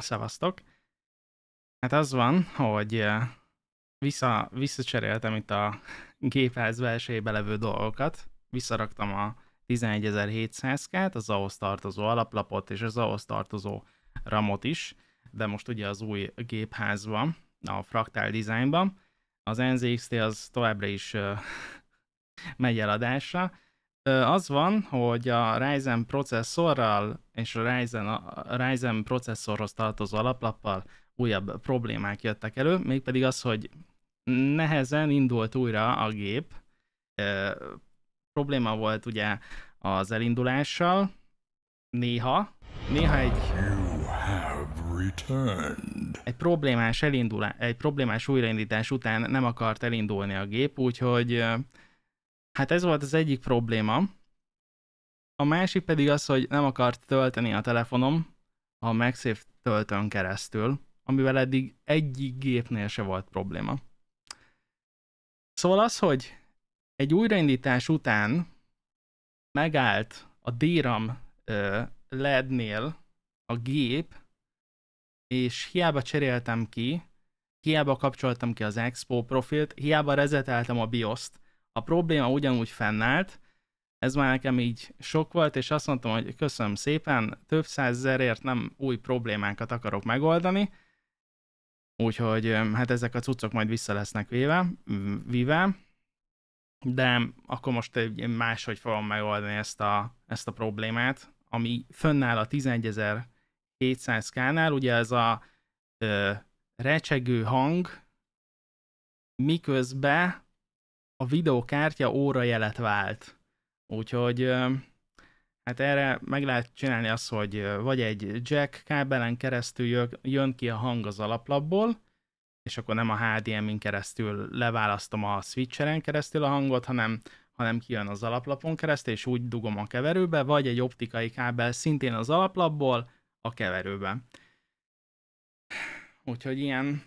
Szevasztok. Hát az van, hogy eh, vissza, visszacseréltem itt a gépház belsejébe levő dolgokat, visszaraktam a 11700-kát, az ahhoz tartozó alaplapot és az ahhoz tartozó ramot is, de most ugye az új gépházban, a fraktál dizájnban. az NZXT az továbbra is eh, megy eladásra, az van, hogy a Ryzen processzorral és a Ryzen, a Ryzen processzorhoz tartozó alaplappal újabb problémák jöttek elő, mégpedig az, hogy nehezen indult újra a gép. E, probléma volt ugye az elindulással, néha, néha egy egy problémás, elindulás, egy problémás újraindítás után nem akart elindulni a gép, úgyhogy Hát ez volt az egyik probléma. A másik pedig az, hogy nem akart tölteni a telefonom a MagSafe töltőn keresztül, amivel eddig egyik gépnél se volt probléma. Szóval az, hogy egy újraindítás után megállt a DRAM LED-nél a gép, és hiába cseréltem ki, hiába kapcsoltam ki az Expo profilt, hiába rezeteltem a BIOS-t, a probléma ugyanúgy fennállt, ez már nekem így sok volt, és azt mondtam, hogy köszönöm szépen, több százezerért nem új problémákat akarok megoldani, úgyhogy hát ezek a cuccok majd vissza lesznek véve, vive, de akkor most máshogy fogom megoldani ezt a, ezt a problémát, ami fönnáll a 11200 k nál ugye ez a ö, recsegő hang, miközben a videókártya jelet vált. Úgyhogy hát erre meg lehet csinálni azt, hogy vagy egy jack kábelen keresztül jön ki a hang az alaplapból, és akkor nem a HDMI-n keresztül leválasztom a switcheren keresztül a hangot, hanem, hanem kijön az alaplapon keresztül, és úgy dugom a keverőbe, vagy egy optikai kábel szintén az alaplapból a keverőbe. Úgyhogy ilyen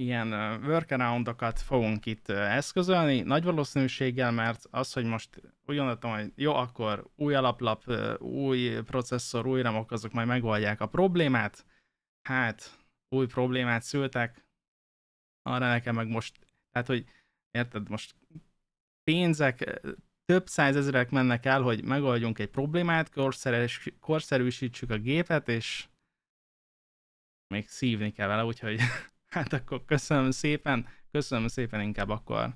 ilyen workaround-okat fogunk itt eszközölni, nagy valószínűséggel, mert az, hogy most úgy gondoltam, hogy jó, akkor új alaplap, új processzor, új ramok, azok majd megoldják a problémát, hát új problémát szültek, arra nekem meg most, tehát hogy érted, most pénzek, több százezerek mennek el, hogy megoldjunk egy problémát, korszeres korszerűsítsük a gépet, és még szívni kell vele, úgyhogy Hát akkor köszönöm szépen, köszönöm szépen, inkább akkor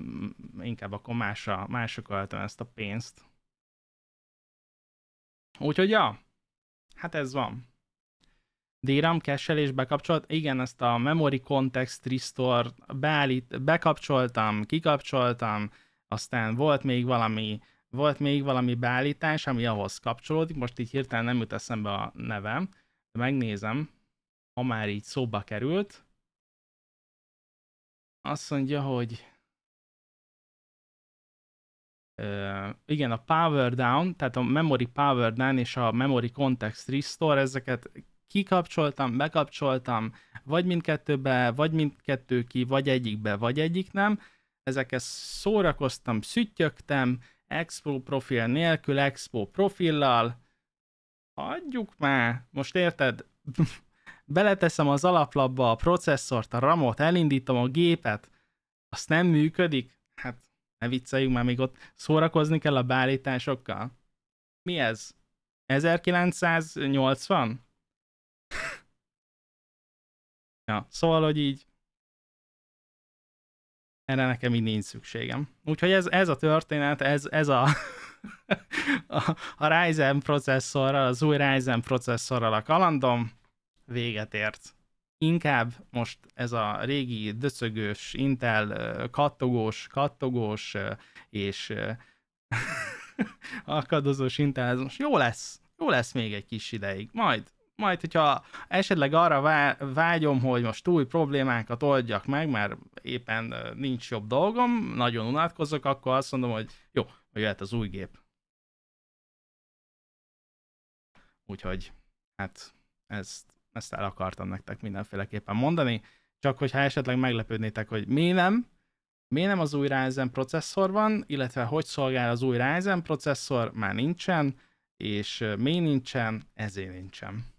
mm, inkább akkor másra, másra költöm ezt a pénzt. Úgyhogy ja, hát ez van. DRAM cache-elés bekapcsolt, igen, ezt a Memory Context Restore beállít, bekapcsoltam, kikapcsoltam, aztán volt még valami, volt még valami beállítás, ami ahhoz kapcsolódik, most így hirtelen nem jut eszembe a nevem, de megnézem, ha már így szóba került, azt mondja, hogy Uh, igen, a power down, tehát a memory power down és a memory context restore, ezeket kikapcsoltam, bekapcsoltam, vagy mindkettőbe, vagy mindkettő ki, vagy egyikbe, vagy egyik nem. Ezeket szórakoztam, szüttyögtem, Expo profil nélkül, Expo profillal. adjuk már, most érted? beleteszem az alaplapba a processzort, a ramot, elindítom a gépet, azt nem működik, hát ne vicceljünk már, még ott szórakozni kell a beállításokkal. Mi ez? 1980? ja, szóval, hogy így erre nekem így nincs szükségem. Úgyhogy ez, ez a történet, ez, ez a, a, a Ryzen processzorral, az új Ryzen processzorral a kalandom, véget ért. Inkább most ez a régi döcögős, Intel kattogós, kattogós és akadozós Intel, ez most jó lesz, jó lesz még egy kis ideig, majd majd, hogyha esetleg arra vágyom, hogy most új problémákat oldjak meg, mert éppen nincs jobb dolgom, nagyon unatkozok, akkor azt mondom, hogy jó, hogy jöhet az új gép. Úgyhogy, hát ezt ezt el akartam nektek mindenféleképpen mondani, csak hogyha esetleg meglepődnétek, hogy mi nem, mi nem az új Ryzen processzor van, illetve hogy szolgál az új Ryzen processzor, már nincsen, és mi nincsen, ezért nincsen.